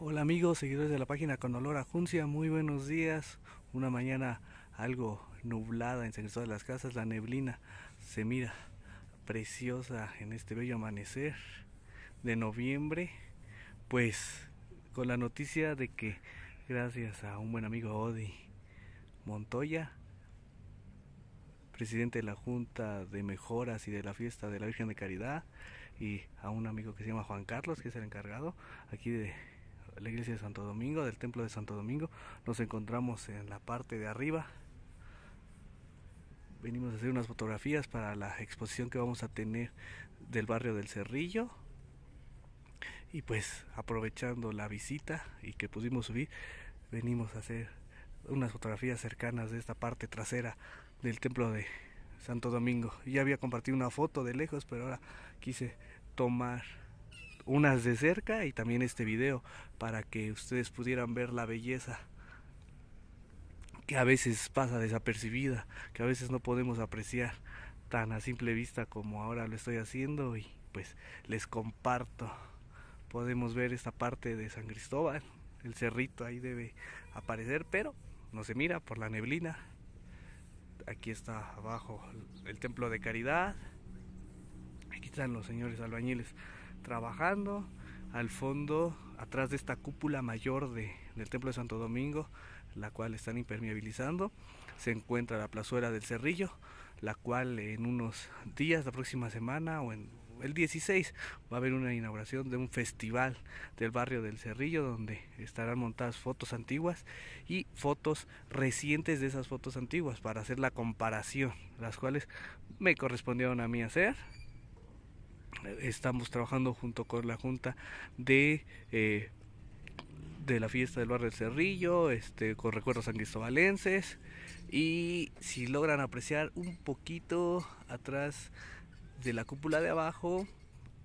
Hola amigos, seguidores de la página con olor a juncia, muy buenos días. Una mañana algo nublada en San de las Casas, la neblina se mira preciosa en este bello amanecer de noviembre. Pues con la noticia de que gracias a un buen amigo Odi Montoya, presidente de la Junta de Mejoras y de la Fiesta de la Virgen de Caridad, y a un amigo que se llama Juan Carlos, que es el encargado aquí de la iglesia de Santo Domingo, del templo de Santo Domingo. Nos encontramos en la parte de arriba. Venimos a hacer unas fotografías para la exposición que vamos a tener del barrio del Cerrillo. Y pues aprovechando la visita y que pudimos subir, venimos a hacer unas fotografías cercanas de esta parte trasera del templo de Santo Domingo. Ya había compartido una foto de lejos, pero ahora quise tomar unas de cerca y también este video para que ustedes pudieran ver la belleza que a veces pasa desapercibida, que a veces no podemos apreciar tan a simple vista como ahora lo estoy haciendo y pues les comparto. Podemos ver esta parte de San Cristóbal, el cerrito ahí debe aparecer, pero no se mira por la neblina. Aquí está abajo el templo de caridad. Aquí están los señores albañiles trabajando. Al fondo, atrás de esta cúpula mayor de, del Templo de Santo Domingo, la cual están impermeabilizando, se encuentra la plazuela del Cerrillo, la cual en unos días, la próxima semana o en el 16 va a haber una inauguración de un festival del barrio del Cerrillo donde estarán montadas fotos antiguas y fotos recientes de esas fotos antiguas para hacer la comparación, las cuales me correspondieron a mí hacer estamos trabajando junto con la Junta de... Eh, de la fiesta del barrio del Cerrillo, este, con recuerdos Cristobalenses. Y si logran apreciar un poquito atrás de la cúpula de abajo,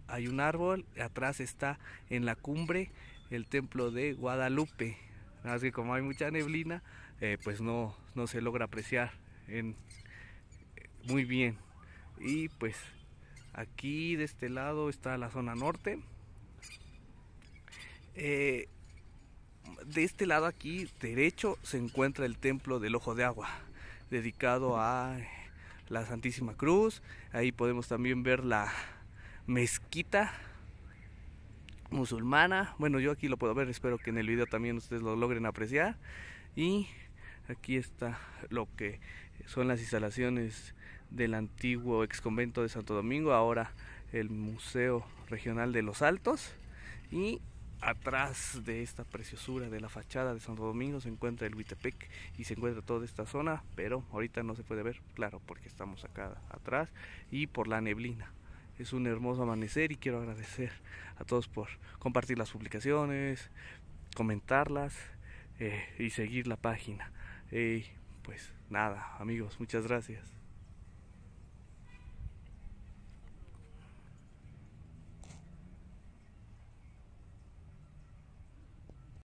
hay un árbol, atrás está en la cumbre el templo de Guadalupe. Así que como hay mucha neblina, eh, pues no, no se logra apreciar eh, muy bien. Y pues Aquí de este lado está la zona norte. Eh, de este lado aquí derecho se encuentra el templo del Ojo de Agua, dedicado a la Santísima Cruz. Ahí podemos también ver la mezquita musulmana. Bueno, yo aquí lo puedo ver, espero que en el video también ustedes lo logren apreciar. Y aquí está lo que son las instalaciones del antiguo convento de Santo Domingo, ahora el Museo Regional de los Altos. Y atrás de esta preciosura de la fachada de Santo Domingo se encuentra el Huitepec y se encuentra toda esta zona, pero ahorita no se puede ver, claro, porque estamos acá atrás y por la neblina. Es un hermoso amanecer y quiero agradecer a todos por compartir las publicaciones, comentarlas eh, y seguir la página. pues nada, amigos, muchas gracias.